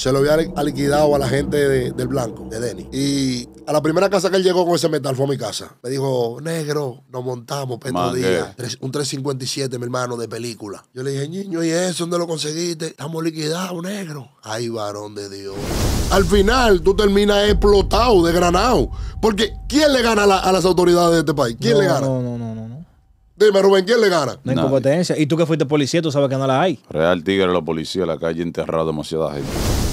se lo había liquidado a la gente del blanco, de Denny. Y a la primera casa que él llegó con ese metal fue mi casa. Me dijo, negro, nos montamos, Pedro Díaz. Un 357, mi hermano, de película. Yo le dije, niño, ¿y eso dónde lo conseguiste? Estamos liquidados, negro. Ay, varón de Dios. Al final, tú terminas explotado, de granado Porque, ¿quién le gana a, las autoridades de este país? ¿Quién le gana? No, no, no, no. Dime, Rubén, ¿quién le gana? No hay competencia. Y tú que fuiste policía, tú sabes que no la hay. Real tigre, la policía, la calle enterrada demasiada gente.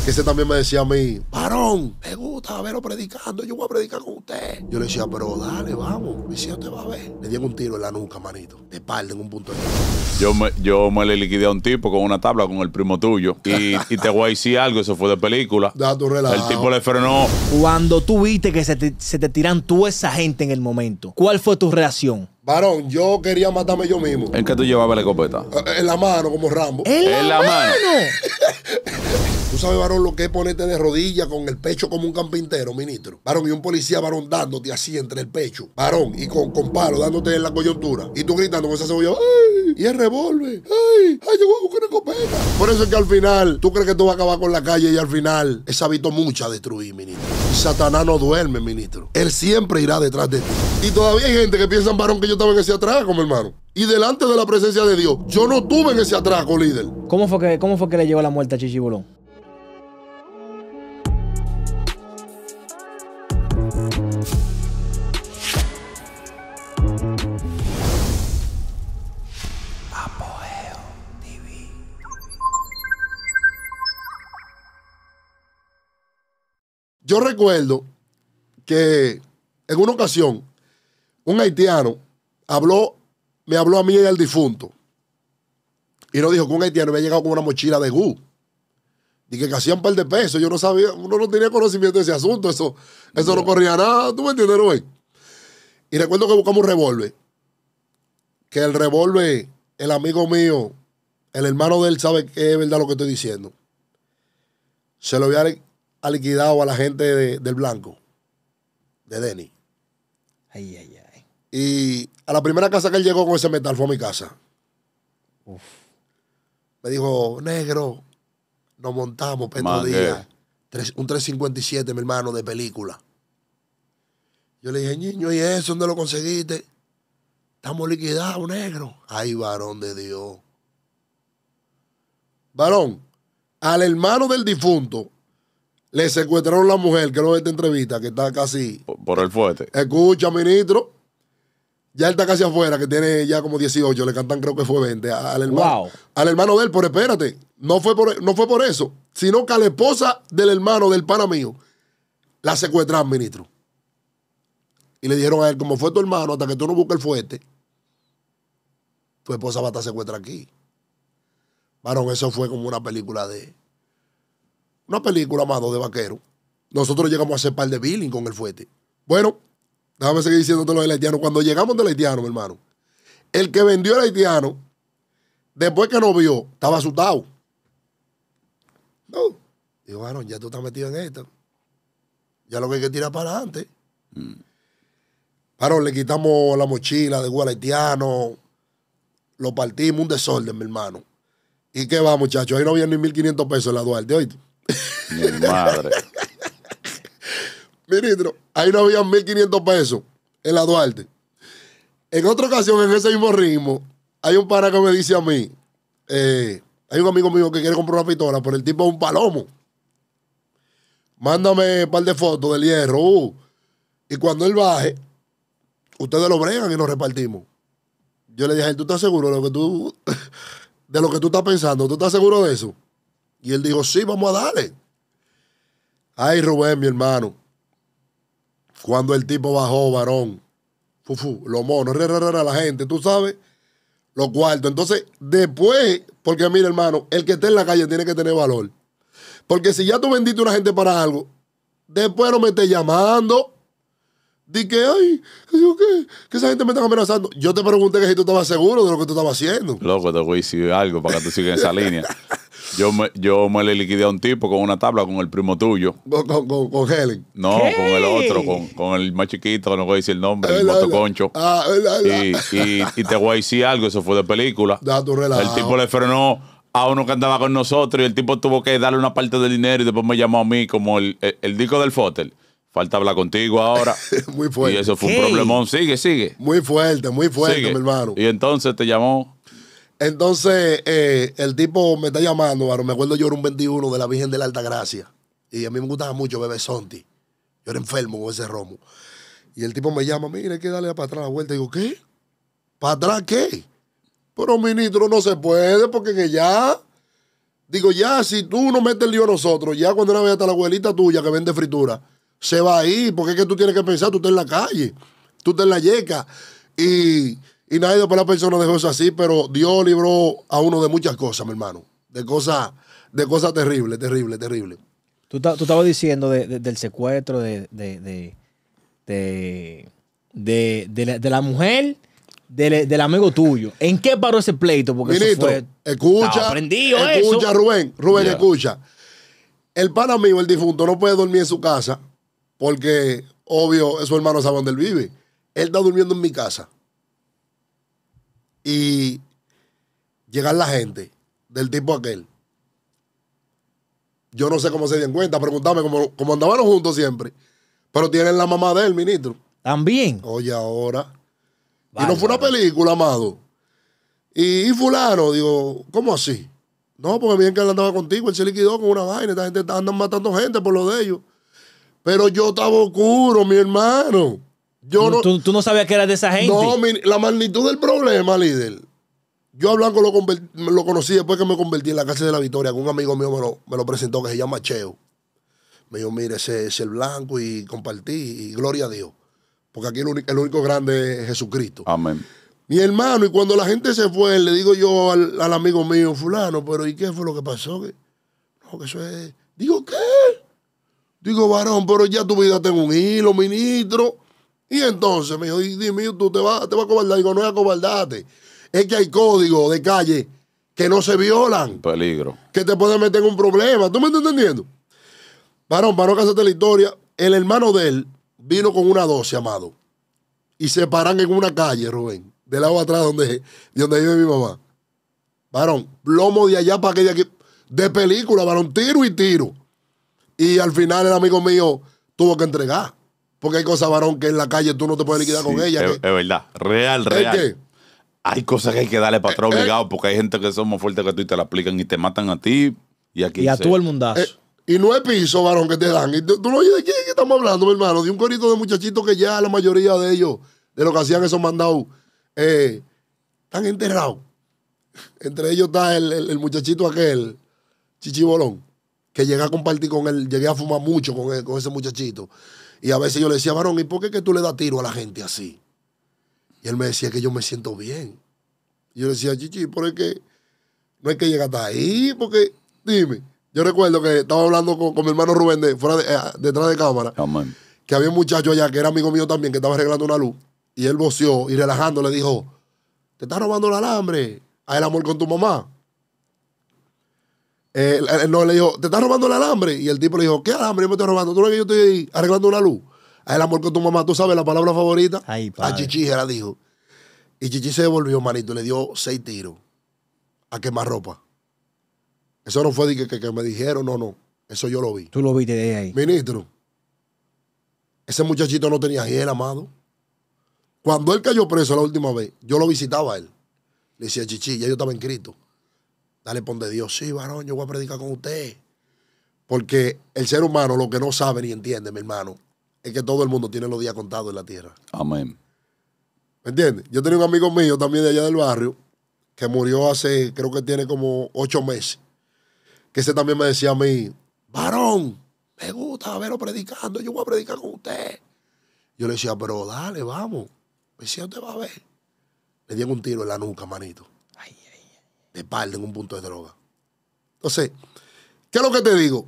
Ese también me decía a mí, varón, me gusta verlo predicando, yo voy a predicar con usted. Yo le decía, pero dale, vamos, mi te va a ver. Le dieron un tiro en la nuca, manito, de espalda en un punto yo me, yo me le liquidé a un tipo con una tabla con el primo tuyo y, te voy a decir algo, eso fue de película. Da tu El tipo le frenó. Cuando tú viste que se te, se te tiran tú esa gente en el momento, ¿cuál fue tu reacción? Varón, yo quería matarme yo mismo. ¿En qué tú llevabas la escopeta? Eh, en la mano, como Rambo. ¿En la, mano? tú sabes, varón, lo que es ponerte de rodillas con el pecho como un campintero, ministro. Varón, y un policía, varón, dándote así entre el pecho. Varón, y con, con palo, dándote en la coyuntura. Y tú gritando con esa cebolla. ¡Ay! Y el revólver. ¡Ay! ¡Ay, yo voy a buscar una escopeta! Por eso es que al final, tú crees que tú vas a acabar con la calle y al final, esa hábito mucha destruir, ministro. Y Satanás no duerme, ministro. Él siempre irá detrás de ti. Y todavía hay gente que piensa, varón, que yo estaba en ese atraco, mi hermano. Y delante de la presencia de Dios, yo no tuve en ese atraco, líder. ¿Cómo fue que, cómo fue que le llegó la muerte a Chichibolón? Yo recuerdo que en una ocasión, un haitiano habló, me habló a mí y al difunto. Y nos dijo que un haitiano había llegado con una mochila de GU. Dije que hacía un par de pesos. Yo no sabía, uno no tenía conocimiento de ese asunto. Eso, eso no, corría nada. ¿Tú me entiendes, Rubén? Y recuerdo que buscamos un revólver. Que el revólver, el amigo mío, el hermano de él sabe que es verdad lo que estoy diciendo. Se lo había liquidado a la gente del blanco, de Denny. Ay, ay, ay. Y a la primera casa que él llegó con ese metal fue mi casa. Me dijo, negro, nos montamos, Pedro Díaz. un 357, mi hermano, de película. Yo le dije, niño, ¿y eso dónde lo conseguiste? Estamos liquidados, negro. Ay, varón de Dios. Varón, al hermano del difunto le secuestraron la mujer, que lo esta entrevista, que está casi. por el fuerte. Escucha, ministro. Ya él está casi afuera, que tiene ya como 18, le cantan creo que fue 20 al hermano. Al hermano de él, pero espérate, no fue por, no fue por eso, sino que a la esposa del hermano del pana mío la secuestraron, ministro. Y le dijeron a él, como fue tu hermano, hasta que tú no busques el fuerte, tu esposa va a estar secuestrada aquí. Varón, eso fue como una película de... Una película, amado, de vaquero. Nosotros llegamos a hacer par de billing con el fuerte. Bueno, Déjame seguir diciéndote lo del haitiano. Cuando llegamos del haitiano, mi hermano, el que vendió el haitiano, después que nos vio, estaba asustado. No. Digo, bueno, ya tú estás metido en esto. Ya lo que hay que tirar para adelante. Mm. le quitamos la mochila de al haitiano, lo partimos, un desorden, mi hermano. ¿Y qué va, muchachos? Ahí no había ni 1.500 pesos en la Duarte, hoy. Mi madre. Ministro, Ahí no había 1.500 pesos en la Duarte. En otra ocasión, en ese mismo ritmo, hay un pana que me dice a mí, eh, hay un amigo mío que quiere comprar una pistola, pero el tipo es un palomo. Mándame un par de fotos del hierro. Uh. y cuando él baje, ustedes lo bregan y nos repartimos. Yo le dije, ¿tú estás seguro de lo que tú, de lo que tú estás pensando? ¿Tú estás seguro de eso? Y él dijo, sí, vamos a darle. Ay, Rubén, mi hermano. Cuando el tipo bajó, varón, fufu, lo mono, la gente, tú sabes, lo cuarto. Entonces, después, porque mira, hermano, el que esté en la calle tiene que tener valor. Porque si ya tú vendiste una gente para algo, después no me estés llamando. Dije, ay, ¿qué? que esa gente me está amenazando. Yo te pregunté que si tú estabas seguro de lo que tú estabas haciendo. Loco, te voy a decir algo para que tú sigas en esa línea. Yo me, yo me le liquidé a un tipo con una tabla con el primo tuyo. ¿Con, Helen? No, con el otro, con, el más chiquito, no voy a decir el nombre, el, motoconcho. Ah, y, y, y, te voy a decir algo, eso fue de película. el tipo le frenó a uno que andaba con nosotros y el tipo tuvo que darle una parte del dinero y después me llamó a mí como el, el disco del Fotel. Falta hablar contigo ahora. muy fuerte. Y eso fue un problemón. Sigue, sigue. Muy fuerte, muy fuerte, mi hermano. Y entonces te llamó. Entonces, eh, el tipo me está llamando, Me acuerdo yo era un 21 de la Virgen de la Alta Gracia. Y a mí me gustaba mucho Bebé Sonti. Yo era enfermo con ese romo. Y el tipo me llama, mire, hay que darle para atrás la vuelta. digo, ¿qué? ¿Para atrás qué? Pero, ministro, no se puede porque que ya... Digo, ya, si tú no metes el lío a nosotros, ya cuando una vez hasta la abuelita tuya que vende fritura se va ahí porque es que tú tienes que pensar, tú estás en la calle, tú estás en la yeca. Y, y nadie de la persona dejó eso así, pero Dios libró a uno de muchas cosas, mi hermano, de cosas de cosas terribles, terribles, terribles. Tú, estabas diciendo del secuestro, de, de la, de la mujer. Del, amigo tuyo. ¿En qué paró ese pleito? Porque eso fue... escucha, escucha eso. Rubén, Rubén, escucha. El pana amigo el difunto, no puede dormir en su casa porque obvio esos hermano sabe dónde él vive. Él está durmiendo en mi casa. Y llegan la gente del tipo aquel. Yo no sé cómo se dieron cuenta, preguntame cómo, andaban juntos siempre. Pero tienen la mamá de él, ministro. También. Oye, ahora. y no fue una película, amado. Y, fulano, digo, ¿cómo así? No, porque bien que él andaba contigo, él se liquidó con una vaina, esta gente anda matando gente por lo de ellos. Pero yo estaba oscuro, mi hermano. Yo no, ¿Tú, no sabías que era de esa gente. No, la magnitud del problema, líder. Yo a Blanco lo, lo, conocí después que me convertí en la Casa de la Victoria, que un amigo mío me lo, presentó, que se llama Cheo. Me dijo, mire, ese es el Blanco y compartí, y gloria a Dios. Porque aquí el, único grande es Jesucristo. Amén. Mi hermano, y cuando la gente se fue, le digo yo al, amigo mío, fulano, pero ¿y qué fue lo que pasó? Que, no, que eso es... Digo, ¿qué? Digo, varón, pero ya tu vida tengo un hilo, ministro. Y entonces me dijo, dime tú te vas, te a cobardar. Digo, no es cobardarte. Es que hay códigos de calle que no se violan. Peligro. Que te pueden meter en un problema. ¿Tú me estás entendiendo? Varón, para no casarte la historia, el hermano de él vino con una 12, amado. Y se paran en una calle, Rubén, del lado atrás donde, donde vive mi mamá. Varón, plomo de allá para aquella que. De película, varón, tiro y tiro. Y al final el amigo mío tuvo que entregar. Porque hay cosas, varón, que en la calle tú no te puedes liquidar con ella. Es, verdad. Real, real. hay cosas que hay que darle patrón atrás eh, eh. obligado, porque hay gente que son más fuertes que tú y te la aplican y te matan a ti y aquí. Y a todo el mundazo. Eh, y no es piso, varón, que te dan. Y tú, no oyes de quién estamos hablando, mi hermano. De un corito de muchachitos que ya la mayoría de ellos, de lo que hacían esos mandados, están enterrados. Entre ellos está el, el muchachito aquel, Chichibolón que llegué a compartir con él, llegué a fumar mucho con, ese muchachito. Y a veces yo le decía, varón, ¿y por qué que tú le das tiro a la gente así? Y él me decía que yo me siento bien. Y yo le decía, chichi, ¿por qué no es que llegar hasta ahí? Porque, dime, yo recuerdo que estaba hablando con, mi hermano Rubén de, fuera eh, detrás de cámara, oh, que había un muchacho allá que era amigo mío también, que estaba arreglando una luz. Y él voció y relajando le dijo, te estás robando el alambre, a el amor con tu mamá. Eh, no, le dijo, ¿te estás robando el alambre? Y el tipo le dijo, ¿qué alambre yo me estoy robando? ¿Tú no que yo estoy arreglando una luz? Ah, el amor con tu mamá, tú sabes la palabra favorita. a Chichi la dijo. Y Chichi se devolvió, manito, le dio seis tiros a quemar ropa. Eso no fue de que, me dijeron, no, no. Eso yo lo vi. Tú lo viste de ahí. Ministro, ese muchachito no tenía hiel, amado. Cuando él cayó preso la última vez, yo lo visitaba a él. Le decía, Chichi, ya yo estaba en Cristo. Dale, pon de Dios, sí, varón, yo voy a predicar con usted. Porque el ser humano lo que no sabe ni entiende, mi hermano, es que todo el mundo tiene los días contados en la tierra. Amén. ¿Me entiendes? Yo tenía un amigo mío también de allá del barrio que murió hace, creo que tiene como ocho meses, que ese también me decía a mí, varón, me gusta verlo predicando, yo voy a predicar con usted. Yo le decía, pero dale, vamos. Me decía, usted va a ver. Le dieron un tiro en la nuca, manito te en un punto de droga. Entonces, ¿qué es lo que te digo?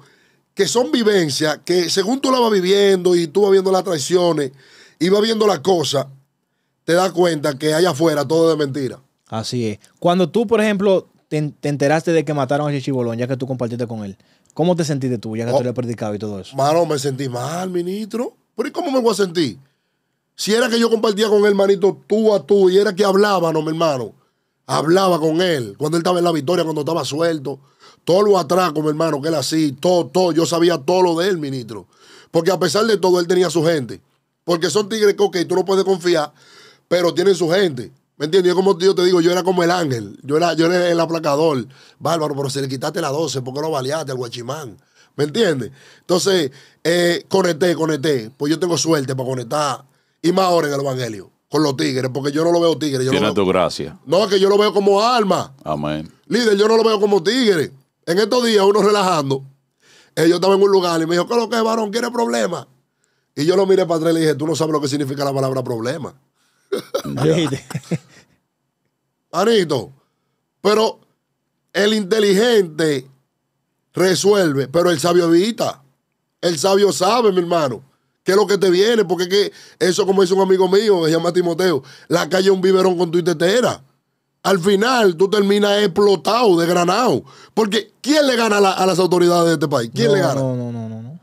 Que son vivencias que según tú la vas viviendo y tú vas viendo las traiciones y vas viendo las cosas, te das cuenta que allá afuera todo es mentira. Así es. Cuando tú, por ejemplo, te, enteraste de que mataron a Chichi ya que tú compartiste con él, ¿cómo te sentiste tú, ya que tú oh. le has predicado y todo eso? Mano, me sentí mal, ministro. ¿Pero y cómo me voy a sentir? Si era que yo compartía con el manito, tú a tú y era que hablábamos, mi hermano hablaba con él, cuando él estaba en la victoria, cuando estaba suelto, todo lo atrás mi hermano, que él así, todo, todo, yo sabía todo lo de él, ministro. Porque a pesar de todo, él tenía su gente. Porque son tigres que, y tú no puedes confiar, pero tienen su gente. ¿Me entiendes? Yo como tío te digo, yo era como el ángel, yo era, yo era el aplacador. Bárbaro, pero si le quitaste la 12, ¿por qué no baleaste al guachimán? ¿Me entiendes? Entonces, eh, conecté, conecté. Pues yo tengo suerte para conectar. Y más ahora en el Evangelio con los tigres, porque yo no lo veo tigre. Yo Tiene tu gracia. No, es que yo lo veo como alma. Amén. Líder, yo no lo veo como tigre. En estos días, uno relajando, yo estaba en un lugar y me dijo, ¿qué es lo que es, varón? ¿Quiere problema? Y yo lo miré para atrás y le dije, tú no sabes lo que significa la palabra problema. Anito, pero el inteligente resuelve, pero el sabio evita. El sabio sabe, mi hermano. ¿Qué es lo que te viene? Porque es que eso, como dice un amigo mío, se llama Timoteo, la calle es un biberón con tu tetera. Al final, tú terminas explotado, desgranado. Porque, ¿quién le gana a, las autoridades de este país? ¿Quién le gana? No, no, no, no,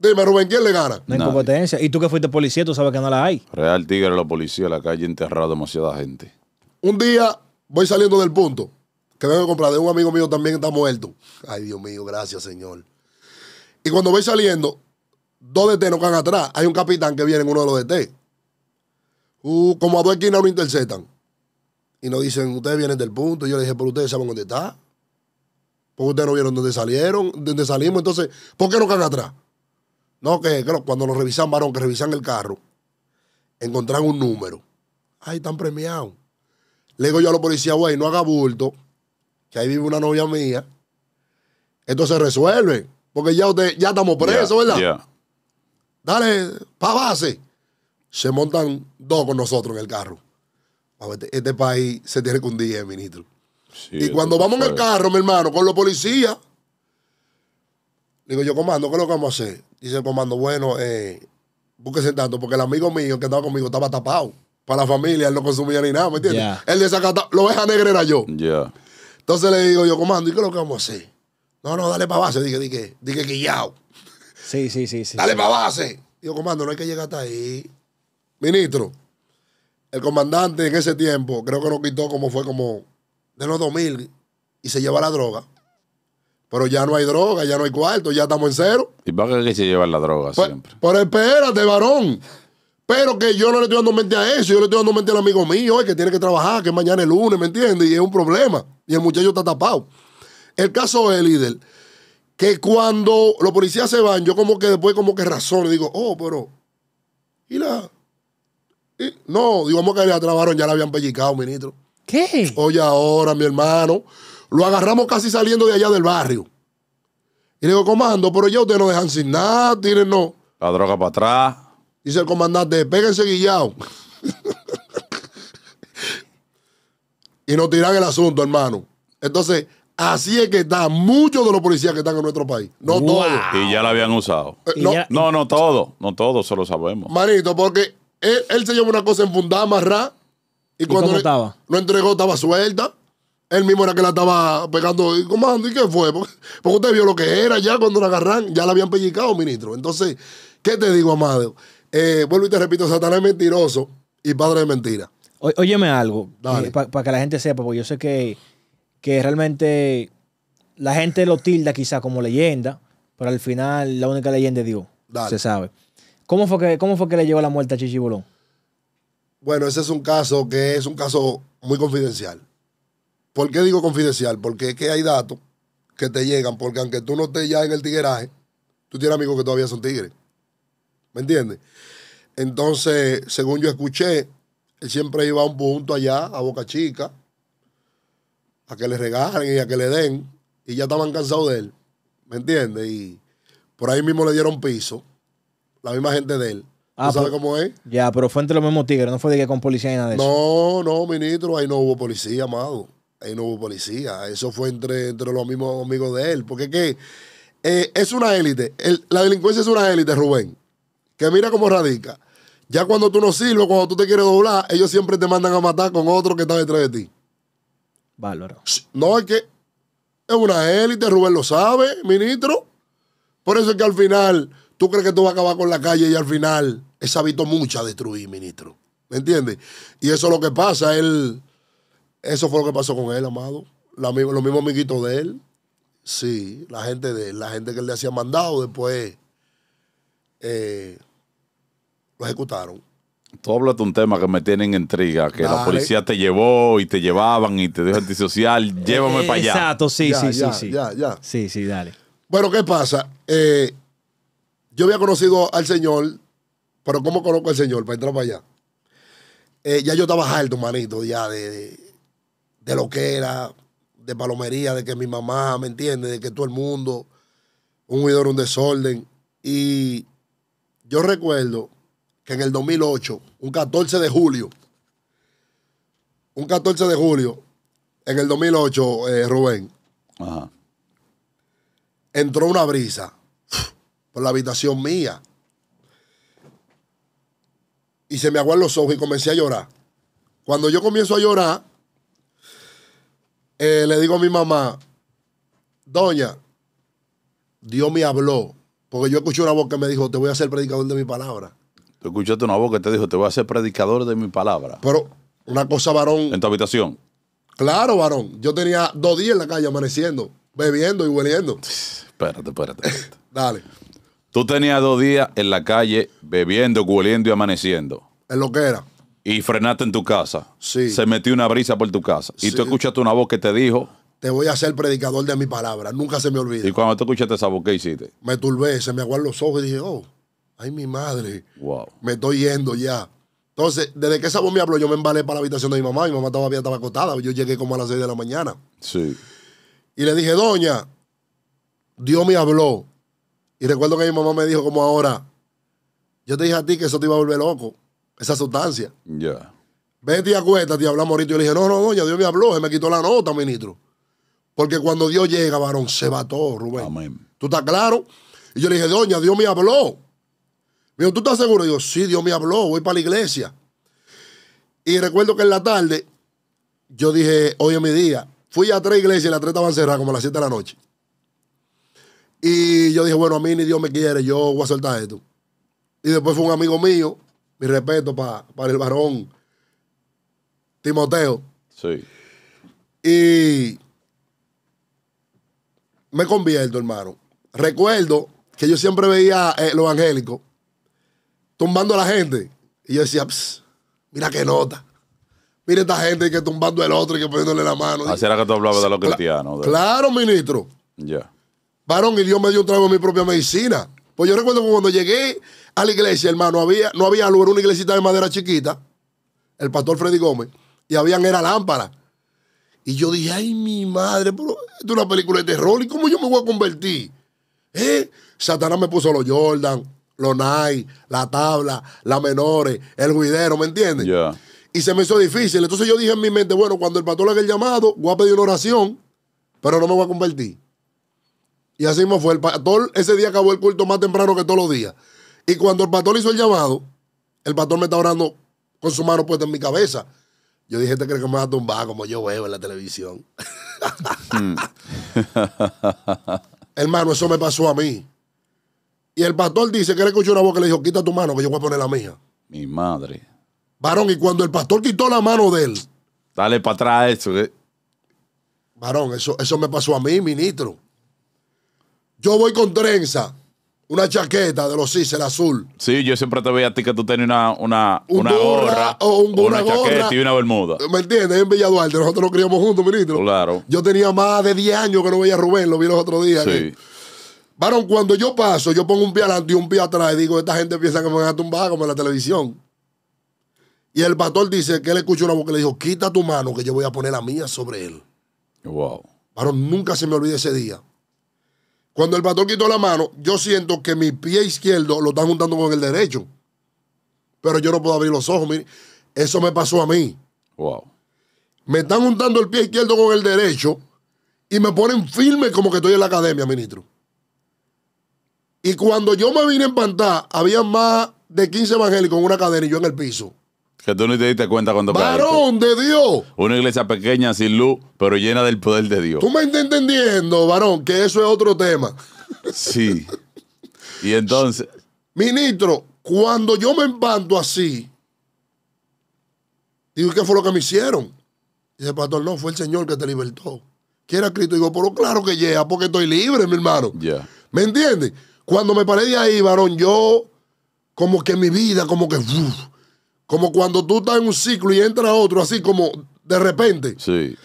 Dime, Rubén, ¿quién le gana? No hay competencia. Y tú que fuiste policía, tú sabes que no la hay. Real Tigre, la policía, la calle enterrada demasiada gente. Un día voy saliendo del punto que vengo a comprar de un amigo mío también está muerto. Ay, Dios mío, gracias, Señor. Y cuando voy saliendo, dos DT no caen atrás. Hay un capitán que viene en uno de los DT. Uh, como a dos esquinas lo interceptan. Y nos dicen, ustedes vienen del punto. yo le dije, pero ustedes saben dónde está. Porque ustedes no vieron dónde salieron, dónde salimos. Entonces, ¿por qué no caen atrás? No, que, cuando lo revisan, varón, que revisan el carro, encontraron un número. Ay, están premiados. Le digo yo a los policías, güey, no haga bulto, que ahí vive una novia mía. esto se resuelve, porque ya, usted, ya estamos presos, ¿verdad? dale, pa' base. Se montan dos con nosotros en el carro. Este, este, país se tiene que hundir, eh, ministro. y cuando vamos en el carro, mi hermano, con los policías, digo yo, comando, ¿qué es lo que vamos a hacer? Dice el comando, bueno, eh, búsquese tanto, porque el amigo mío que estaba conmigo estaba tapado. Para la familia, él no consumía ni nada, ¿me entiendes? Él desacataba, lo deja negra era yo. Entonces le digo yo, comando, ¿y qué es lo que vamos a hacer? No, no, dale pa' base, dije, dije, dije, guillao. Sí, sí, sí. sí Dale pa' para base. Digo, comando, no hay que llegar hasta ahí. Ministro, el comandante en ese tiempo creo que nos quitó como fue como de los 2000 y se lleva la droga. Pero ya no hay droga, ya no hay cuarto, ya estamos en cero. ¿Y para qué se lleva la droga pues, siempre? Pero espérate, varón. Pero que yo no le estoy dando mente a eso, yo le estoy dando mente al amigo mío, que tiene que trabajar, que mañana es lunes, ¿me entiendes? Y es un problema. Y el muchacho está tapado. El caso es, líder, que cuando los policías se van, yo como que después como que razono, digo, oh, pero, ¿y la? No, digo, que la trabaron? Ya la habían pellicado, ministro. ¿Qué? Oye, ahora, mi hermano, lo agarramos casi saliendo de allá del barrio. Y le digo, comando, pero ya ustedes no dejan sin nada, tienen no. La droga para atrás. Dice el comandante, péguense guillao. y nos tiran el asunto, hermano. Entonces, Así es que da muchos de los policías que están en nuestro país. No todos. Y ya la habían usado. Eh, no, no, no todos. No todos, se lo sabemos. Manito, porque él, se llevó una cosa en amarrada. Y, ¿Y cuando lo entregó, estaba suelta. Él mismo era que la estaba pegando. Y, comando, ¿y qué fue? Porque, usted vio lo que era ya cuando la agarran. Ya la habían pellicado, ministro. Entonces, ¿qué te digo, Amado? Eh, vuelvo y te repito, Satanás es mentiroso y padre de mentira. óyeme algo, eh, para que la gente sepa, porque yo sé que que realmente la gente lo tilda quizá como leyenda, pero al final la única leyenda es Dios. Se sabe. ¿Cómo fue, que, ¿Cómo fue que le llegó la muerte a Chichi Bueno, ese es un caso que es un caso muy confidencial. ¿Por qué digo confidencial? Porque es que hay datos que te llegan, porque aunque tú no estés ya en el tigueraje, tú tienes amigos que todavía son tigres. ¿Me entiendes? Entonces, según yo escuché, él siempre iba a un punto allá, a Boca Chica, a que le regalen y a que le den, y ya estaban cansados de él, ¿me entiendes? Y por ahí mismo le dieron piso, la misma gente de él. ¿Tú ah, sabes cómo es? Ya, pero fue entre los mismos tigres, no fue de que con policía ni nada de eso. No, no, ministro, ahí no hubo policía, amado. Ahí no hubo policía. Eso fue entre, entre los mismos amigos de él. Porque es que eh, es una élite. la delincuencia es una élite, Rubén. Que mira cómo radica. Ya cuando tú no sirves, cuando tú te quieres doblar, ellos siempre te mandan a matar con otro que está detrás de ti. No, es que es una élite, Rubén lo sabe, ministro. Por eso es que al final, tú crees que tú vas a acabar con la calle y al final es hábito mucha destruir, ministro. ¿Me entiendes? Y eso es lo que pasa, él, eso fue lo que pasó con él, amado. los mismos amiguitos de él. Sí, la gente de la gente que él le hacía mandado, después eh, lo ejecutaron. Tú hablas de un tema que me tiene en intriga, que la policía te llevó y te llevaban y te dijo antisocial, llévame para allá. Exacto, sí, sí, sí, sí. Ya, Sí, sí, dale. Bueno, ¿qué pasa? Eh, yo había conocido al señor, pero ¿cómo conozco al señor? Para entrar para allá. Eh, ya yo estaba harto, manito, ya de, de, lo que era, de palomería, de que mi mamá, ¿me entiende De que todo el mundo, un huidor, un desorden. Y yo recuerdo que en el 2008, un 14 de julio, un 14 de julio, en el 2008, eh, Rubén, entró una brisa por la habitación mía. Y se me aguaron los ojos y comencé a llorar. Cuando yo comienzo a llorar, eh, le digo a mi mamá, doña, Dios me habló, porque yo escuché una voz que me dijo, te voy a hacer predicador de mi palabra. Tú escuchaste una voz que te dijo, te voy a ser predicador de mi palabra. Pero una cosa, varón. En tu habitación. Claro, varón. Yo tenía dos días en la calle amaneciendo, bebiendo y hueliendo. Espérate, espérate. Dale. Tú tenías dos días en la calle bebiendo, hueliendo y amaneciendo. En lo que era. Y frenaste en tu casa. Sí. Se metió una brisa por tu casa. Y tú escuchaste una voz que te dijo. Te voy a ser predicador de mi palabra. Nunca se me olvida. Y cuando tú escuchaste esa voz, ¿qué hiciste? Me turbé, se me aguaron los ojos y dije, oh ay, mi madre, me estoy yendo ya. Entonces, desde que esa voz me habló, yo me embalé para la habitación de mi mamá. Mi mamá todavía estaba acotada. Yo llegué como a las 6 de la mañana. Sí. Y le dije, doña, Dios me habló. Y recuerdo que mi mamá me dijo como ahora, yo te dije a ti que eso te iba a volver loco, esa sustancia. Ya. Vete y acuéstate y hablamos ahorita. Yo le dije, no, no, doña, Dios me habló, se me quitó la nota, ministro. Porque cuando Dios llega, varón, se va todo, Rubén. Amén. ¿Tú estás claro? Y yo le dije, doña, Dios me habló. Me ¿tú estás seguro? Y yo, sí, Dios me habló, voy para la iglesia. Y recuerdo que en la tarde, yo dije, hoy es mi día. Fui a tres iglesias y las tres estaban cerradas como a las siete de la noche. Y yo dije, bueno, a mí ni Dios me quiere, yo voy a soltar esto. Y después fue un amigo mío, mi respeto para el varón Timoteo. Sí. Y me convierto, hermano. Recuerdo que yo siempre veía lo eh, los tumbando a la gente. Y yo decía, mira qué nota. Mira esta gente que tumbando el otro y que poniéndole la mano. Así era que tú hablabas de los cristianos. Claro, ministro. Ya. Varón, y Dios me dio un trago de mi propia medicina. Pues yo recuerdo que cuando llegué a la iglesia, hermano, había, no había luz, era una iglesita de madera chiquita, el pastor Freddy Gómez, y habían era lámpara. Y yo dije, ay, mi madre, esto es una película de terror, ¿y cómo yo me voy a convertir? ¿Eh? Satanás me puso los Jordan, nai La Tabla, La Menores, El Guidero, ¿me entiendes? Y se me hizo difícil. Entonces yo dije en mi mente, bueno, cuando el pastor haga el llamado, voy a pedir una oración, pero no me voy a convertir. Y así me fue. El pastor ese día acabó el culto más temprano que todos los días. Y cuando el pastor hizo el llamado, el pastor me está orando con su mano puesta en mi cabeza. Yo dije, ¿te este crees que me vas a tumbar como yo veo en la televisión? Hmm. Hermano, eso me pasó a mí. Y el pastor dice que le escuchó una voz que le dijo, quita tu mano que yo voy a poner la mía. Mi madre. Varón, y cuando el pastor quitó la mano de él. Dale para atrás eso. ¿eh? Varón, eso, eso me pasó a mí, ministro. Yo voy con trenza, una chaqueta de los el azul. Sí, yo siempre te veía a ti que tú tenías una, una, una gorra, o oh, una, chaqueta y una bermuda. ¿Me entiendes? En Villa nosotros nos criamos juntos, ministro. Claro. Yo tenía más de 10 años que no veía a Rubén, lo vi los otros días. Sí. Varón, cuando yo paso, yo pongo un pie adelante y un pie atrás y digo, esta gente piensa que me van a tumbar como en la televisión. Y el pastor dice que él escuchó una voz que le dijo, quita tu mano que yo voy a poner la mía sobre él. Wow. Varón, nunca se me olvide ese día. Cuando el pastor quitó la mano, yo siento que mi pie izquierdo lo están juntando con el derecho. Pero yo no puedo abrir los ojos. eso me pasó a mí. Wow. Me están juntando el pie izquierdo con el derecho y me ponen firme como que estoy en la academia, ministro. Y cuando yo me vine a empantar, había más de 15 evangélicos con una cadena y yo en el piso. Que tú ni te diste cuenta cuando Varón de Dios. Una iglesia pequeña, sin luz, pero llena del poder de Dios. Tú me estás entendiendo, varón, que eso es otro tema. Sí. Y entonces. Ministro, cuando yo me empanto así, digo, ¿qué fue lo que me hicieron? Dice, pastor, no, fue el Señor que te libertó. era Cristo. Digo, pero claro que llega, porque estoy libre, mi hermano. Ya. ¿Me entiendes? Cuando me paré de ahí, varón, yo como que mi vida, como que... como cuando tú estás en un ciclo y entra otro, así como de repente. Sí.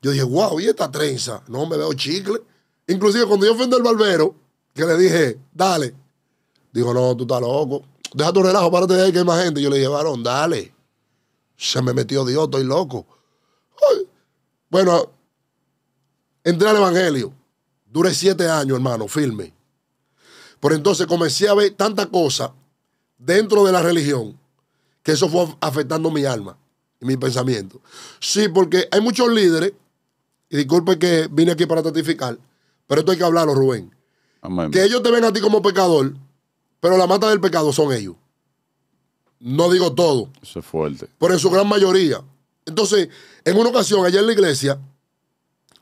Yo dije, wow, ¿y esta trenza? No me veo chicle. Inclusive cuando yo fui al barbero, que le dije, dale. Dijo, no, tú estás loco. Deja tu relajo, párate de ahí que hay más gente. Yo le dije, varón, dale. Se me metió Dios, estoy loco. Bueno, entré al Evangelio. Duré siete años, hermano, firme. Por entonces comencé a ver tanta cosa dentro de la religión que eso fue afectando mi alma y mi pensamiento. Sí, porque hay muchos líderes, y disculpe que vine aquí para testificar, pero esto hay que hablarlo, Rubén. Que ellos te ven a ti como pecador, pero la mata del pecado son ellos. No digo todo. Eso es fuerte. Pero en su gran mayoría. Entonces, en una ocasión, allá en la iglesia,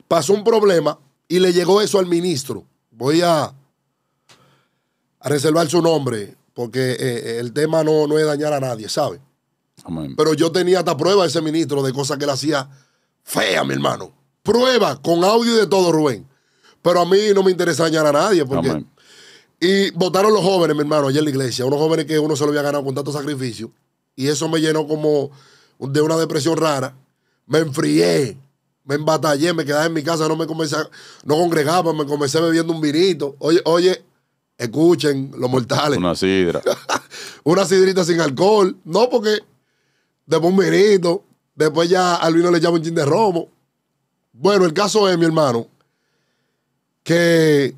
pasó un problema y le llegó eso al ministro. Voy a a reservar su nombre, porque eh, el tema no, no es dañar a nadie, sabe Pero yo tenía hasta prueba de ese ministro de cosas que él hacía fea, mi hermano. Prueba con audio y de todo, Rubén. Pero a mí no me interesa dañar a nadie, porque. Y votaron los jóvenes, mi hermano, ayer en la iglesia. Unos jóvenes que uno se lo había ganado con tanto sacrificio. Y eso me llenó como de una depresión rara. Me enfrié, me embatallé, me quedaba en mi casa, no me comencé, no congregaba, me comencé bebiendo un vinito. Oye, oye, Escuchen, los mortales. Una sidra. una sidrita sin alcohol. No, porque después un vinito, después ya al vino le llama un chin de romo. Bueno, el caso es, mi hermano, que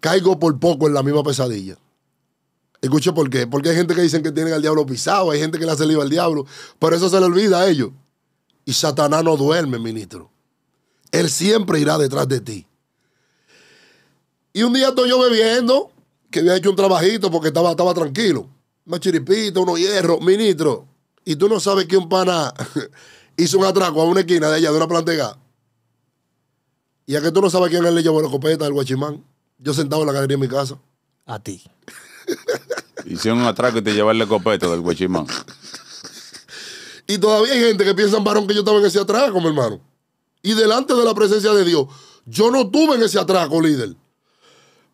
caigo por poco en la misma pesadilla. Escuchen por qué. Porque hay gente que dicen que tienen al diablo pisado, hay gente que le hace el al diablo, pero eso se le olvida a ellos. Y Satanás no duerme, ministro. Él siempre irá detrás de ti. Y un día estoy yo bebiendo, que había hecho un trabajito porque estaba, estaba tranquilo. Una chiripita, unos hierros, ministro. Y tú no sabes que un pana hizo un atraco a una esquina de allá de una planta de gas. Y a que tú no sabes quién le llevó la copeta del guachimán. Yo sentado en la galería de mi casa. A ti. Hicieron un atraco y te llevaron la escopeta del guachimán. Y todavía hay gente que piensa, varón, que yo estaba en ese atraco, mi hermano. Y delante de la presencia de Dios, yo no tuve en ese atraco, líder.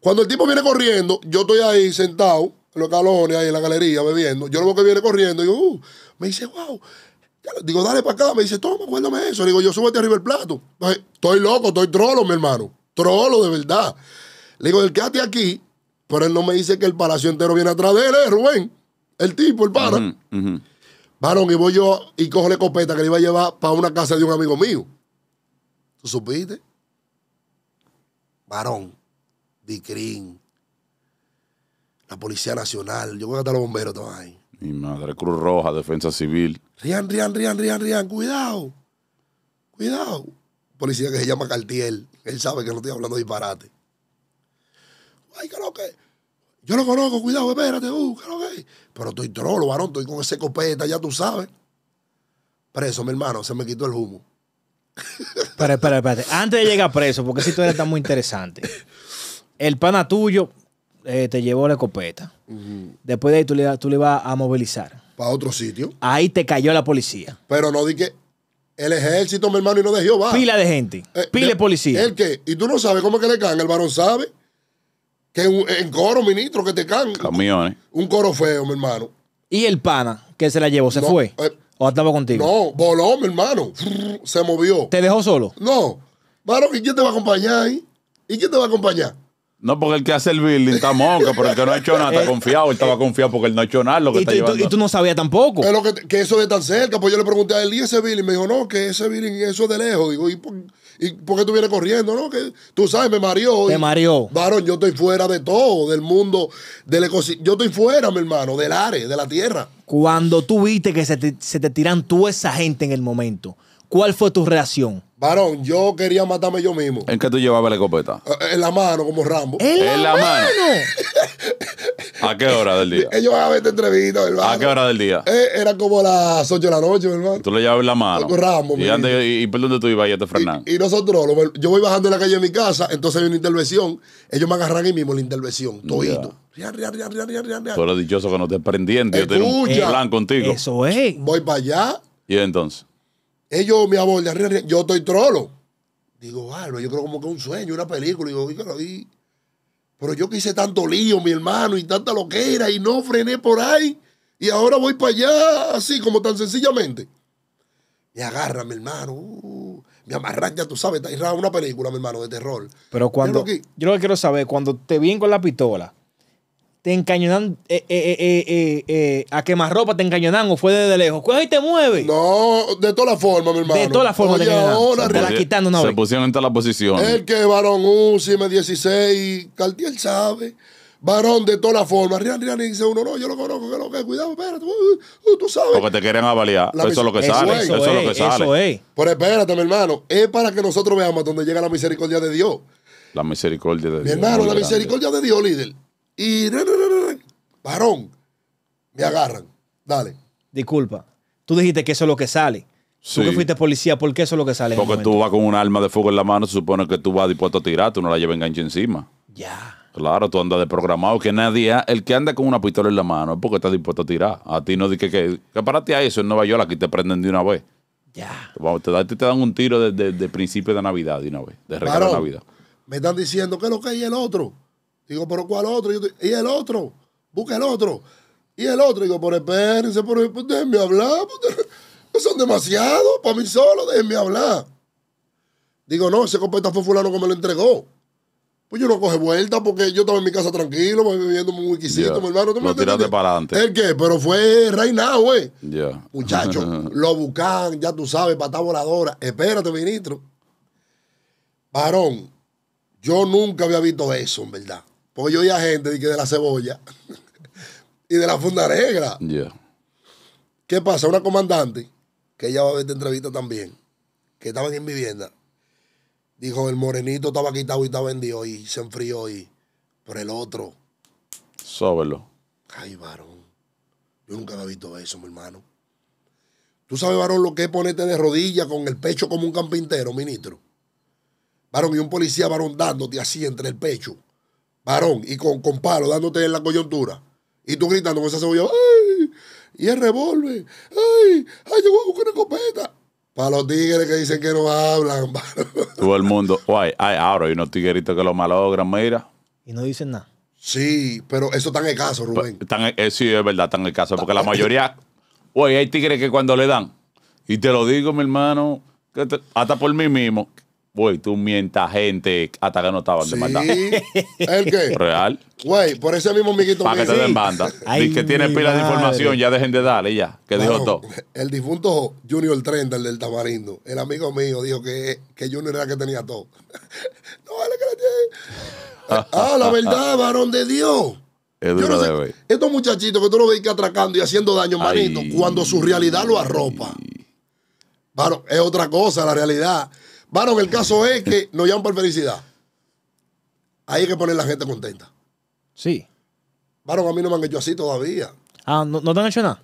Cuando el tipo viene corriendo, yo estoy ahí sentado, en los calones, ahí en la galería, bebiendo. Yo lo veo que viene corriendo, y digo, uh, me dice, wow. Digo, dale para acá. Me dice, toma, acuérdame eso. Le digo, yo súbete arriba el plato. estoy loco, estoy trolo, mi hermano. Trolo, de verdad. Le digo, el quédate aquí, pero él no me dice que el palacio entero viene atrás de él, ¿eh, Rubén. El tipo, el para. Varón, y voy yo y cojo la escopeta que le iba a llevar para una casa de un amigo mío. ¿Tú supiste? Varón, DICRIN, la Policía Nacional, yo creo que hasta los bomberos estaban ahí. Mi madre, Cruz Roja, Defensa Civil. Rian, rian, rian, rian, rian, cuidado, cuidado. Policía que se llama Cartiel, él sabe que no estoy hablando de disparate. Ay, que lo que. Yo lo conozco, cuidado, espérate, uh, que. Pero estoy trolo, varón, estoy con ese copeta, ya tú sabes. Preso, mi hermano, se me quitó el humo. Espera, espera, espérate. Antes de llegar preso, porque si tú eres tan muy interesante. el pana tuyo eh, te llevó la escopeta. Después de ahí tú le, tú a movilizar. Para otro sitio. Ahí te cayó la policía. Pero no di que el ejército, mi hermano, y no dejó. Pila de gente. Eh, pila de policía. ¿El qué? Y tú no sabes cómo es que le canga. El varón sabe que en, coro, ministro, que te canga. Camiones. Un, coro feo, mi hermano. Y el pana que se la llevó, se fue. Eh, ¿O estaba contigo? No, voló, mi hermano. Se movió. ¿Te dejó solo? No. Varón, ¿y quién te va a acompañar ahí? ¿Y quién te va a acompañar? No, porque el que hace el building está monca, pero el no ha hecho nada está eh, confiado. Él estaba eh, confiado porque él no ha hecho nada. Lo que y, tú, y tú no sabías tampoco. Es lo que, que, eso de tan cerca. Pues yo le pregunté a él, ¿y ese building? Me dijo, no, que ese building, eso de lejos. Digo, ¿y por, ¿y por qué tú vienes corriendo? No, que tú sabes, me mareó. Me mareó. Varón, yo estoy fuera de todo, del mundo, del ecosistema. Yo estoy fuera, mi hermano, del área, de la tierra. Cuando tú viste que se te, se te tiran tú esa gente en el momento, ¿cuál fue tu reacción? Varón, yo quería matarme yo mismo. ¿En qué tú llevabas la escopeta? Eh, en la mano, como Rambo. ¿En la, mano? ¿A qué hora del día? Ellos van a esta entrevista, hermano. ¿A qué hora del día? Eh, era como las 8 de la noche, hermano. Tú lo llevabas en la mano. Como Rambo. Y, y, por dónde tú ibas, ya te este Y, nosotros, yo voy bajando en la calle de mi casa, entonces hay una intervención. Ellos me agarran ahí mismo la intervención, todito. Yeah. Riar, riar, riar, Tú eres dichoso que no te Escucha yo tengo un plan contigo. Eso es. Voy para allá. ¿Y entonces? Ellos eh, me amor, yo estoy trolo. Digo, algo, yo creo como que un sueño, una película. Digo, y, pero yo quise tanto lío, mi hermano, y tanta loquera, y no frené por ahí. Y ahora voy para allá, así como tan sencillamente. Me agarra, mi hermano. Uh, me amarran, ya tú sabes, está una película, mi hermano, de terror. Pero cuando. Yo lo, lo que quiero saber, cuando te vienen con la pistola, te encañonan eh, eh, eh, a te encañonan o fue desde lejos. cuándo y te mueve. No, de todas las formas, mi hermano. De todas las formas te la quitando una Se pusieron en todas las posiciones. El que varón UCI, M16, Cartier sabe. Varón de todas las formas. Rian, Rian, dice uno, no, yo lo conozco, que lo que, cuidado, espérate, tú sabes. Porque te quieren avaliar. Eso, es lo que sale. Eso, es, lo que sale. Eso es. Pero espérate, mi hermano, es para que nosotros veamos dónde llega la misericordia de Dios. La misericordia de Dios. Mi hermano, la misericordia de Dios, líder y varón, me agarran. Dale. Disculpa. Tú dijiste que eso es lo que sale. Tú que fuiste policía, ¿por qué eso es lo que sale? Porque tú vas con un arma de fuego en la mano, se supone que tú vas dispuesto a tirar, tú no la llevas enganche encima. Ya. Claro, tú andas programado que nadie, ah, el que anda con una pistola en la mano es porque está dispuesto a tirar. A ti no dije que, que, parate a eso en Nueva York, aquí te prenden de una vez. Ya. Te, te dan un tiro desde de, principio de Navidad, de una vez, de regalo de Navidad. Me están diciendo que lo que hay el otro. Digo, pero ¿cuál otro? Y, el otro, busca el otro. Y el otro, digo, pero espérense, pero pues, déjenme hablar. son demasiados para mí solo, déjenme hablar. Digo, no, ese copeta fue fulano que me lo entregó. Pues yo no coge vuelta porque yo estaba en mi casa tranquilo, viviendo pues, un wikicito, mi hermano. ¿tú tiraste para adelante. ¿El qué? Pero fue reinado, eh. güey. Yeah. Muchachos, lo buscan, ya tú sabes, pata voladora. Espérate, ministro. Varón, yo nunca había visto eso, en verdad. Porque yo gente de, de la cebolla y de la funda negra. ¿Qué pasa? Una comandante, que ella va a ver entrevista también, que estaban en vivienda, dijo, el morenito estaba quitado y estaba vendido y se enfrió y por el otro. Sóbelo. Ay, varón. Yo nunca había visto eso, mi hermano. Tú sabes, varón, lo que es ponerte de rodillas con el pecho como un campintero, ministro. Varón, y un policía varón dándote así entre el pecho varón, y con, con palo dándote en la coyuntura. Y tú gritando con esa cebolla, ¡ay! Y el revólver, ¡ay! ¡ay! Yo voy a buscar una escopeta. Para los tigres que dicen que no hablan, Todo el mundo, oh, ay, ahora hay unos tigueritos que lo malogran, mira. Y no dicen nada. Sí, pero eso está en el caso, pues, Rubén. E, eh, sí, es verdad, está en el caso. Porque la mayoría, uy hay tigres que cuando le dan, y te lo digo, mi hermano, hasta por mí mismo, Güey, tú mientas gente hasta que no estaban de ¿El qué? Real. Güey, por ese mismo amiguito Para que te den banda. Dice que tiene pilas de información, ya dejen de darle ya. ¿Qué dijo todo. El difunto Junior 30, el del tamarindo, el amigo mío dijo que, que Junior era el que tenía todo. no vale que la ah, la verdad, varón de Dios. Yo no sé, estos muchachitos que tú lo ves que atracando y haciendo daño, manito, cuando su realidad lo arropa. Bueno, es otra cosa la realidad. Varón, el caso es que nos llaman por felicidad. hay que poner la gente contenta. Sí. Varón, a mí no me han hecho así todavía. Ah, ¿no, no te han hecho nada?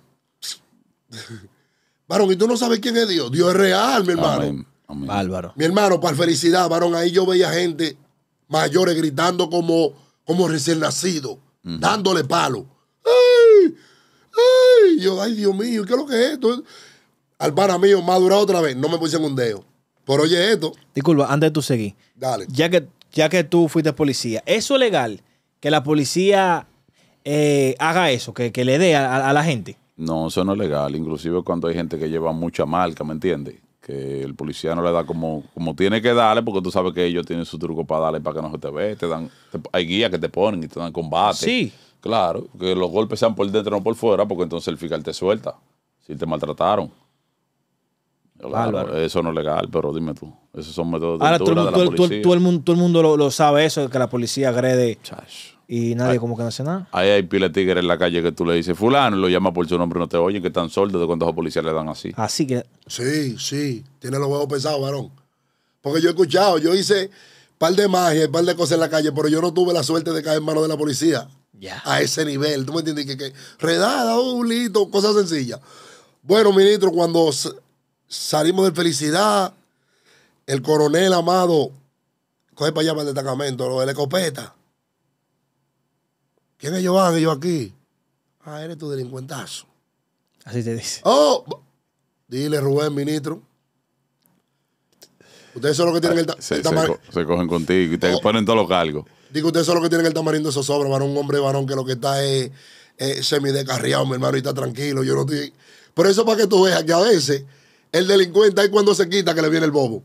Varón, y tú no sabes quién es Dios. Dios es real, mi hermano. Álvaro. Mi hermano, para felicidad, varón, ahí yo veía gente mayores gritando como, como recién nacido, dándole palo. ¡Ay! ¡Ay! Yo, ay, Dios mío, ¿qué es lo que es esto? Al mío, madurado otra vez, no me pusieron un dedo. Pero oye esto. Disculpa, antes de tú seguir. Dale. Ya que, ya que tú fuiste policía, ¿eso es legal que la policía eh, haga eso, que, le dé a, la gente? No, eso no es legal. Inclusive cuando hay gente que lleva mucha marca, ¿me entiendes? Que el policía no le da como, como tiene que darle, porque tú sabes que ellos tienen su truco para darle para que no se te ve. Te dan, hay guías que te ponen y te dan combate. Sí. Claro, que los golpes sean por dentro, no por fuera, porque entonces el fiscal te suelta. Si te maltrataron. Ah, claro, eso no es legal, pero dime tú. Esos son métodos de, Ahora, todo, el, la policía. Todo, mundo, el mundo lo, sabe eso, que la policía agrede y nadie como que no hace nada. Ahí hay pila de tigres en la calle que tú le dices fulano lo llama por su nombre y no te oye, que están sordos de cuántos policías le dan así. Así que... Sí, sí. Tiene los huevos pesados, varón. Porque yo he escuchado, yo hice par de magia, par de cosas en la calle, pero yo no tuve la suerte de caer en manos de la policía. Ya. A ese nivel, ¿tú me entiendes? Que, redada, un lito, cosas sencillas. Bueno, ministro, cuando salimos de felicidad. El coronel amado coge para allá para el destacamento, lo de la escopeta. ¿Quién ellos van? Yo aquí. Ah, eres tu delincuentazo. Así te dice. Oh, dile Rubén, ministro. Ustedes son los que tienen el, ah, tamarindo. Se, cogen contigo y te oh. ponen todos los cargos. Digo, ustedes son los que tienen el tamarindo sobra para un hombre varón que lo que está es, semidecarriado, mi hermano, y está tranquilo. Yo no estoy. Por eso para que tú veas que a veces el delincuente es cuando se quita que le viene el bobo.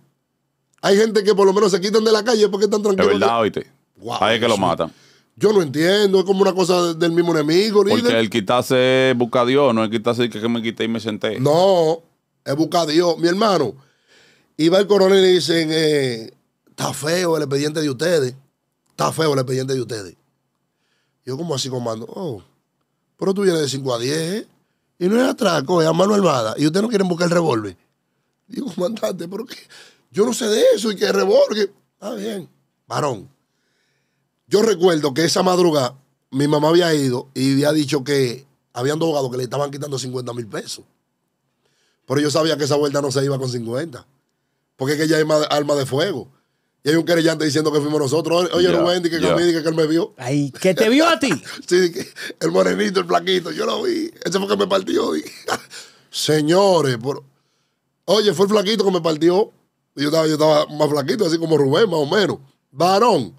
Hay gente que por lo menos se quitan de la calle porque están tranquilos. Es verdad, oíste. Hay que lo matan. Yo no entiendo, es como una cosa del mismo enemigo. Porque el quitarse busca a Dios, no el quitarse que me quité y me senté. No, es busca a Dios. Mi hermano, iba el coronel y le dicen, eh, está feo el expediente de ustedes. Está feo el expediente de ustedes. Yo como así comando, oh, pero tú vienes de 5 a 10, ¿eh? Y no es atraco, es a mano armada. Y usted no quiere buscar el revólver. Digo, comandante, ¿por qué? Yo no sé de eso y que revólver. Está ah, bien, varón. Yo recuerdo que esa madrugada mi mamá había ido y había dicho que habían dos que le estaban quitando 50 mil pesos. Pero yo sabía que esa vuelta no se iba con 50. Porque es que ella es alma de fuego. Y hay un querellante diciendo que fuimos nosotros. Oye, Rubén, que, que, él me vio. que te vio a ti. sí, el morenito, el flaquito, yo lo vi. Ese fue que me partió. Señores, oye, fue el flaquito que me partió. Yo estaba, yo estaba más flaquito, así como Rubén, más o menos. Varón.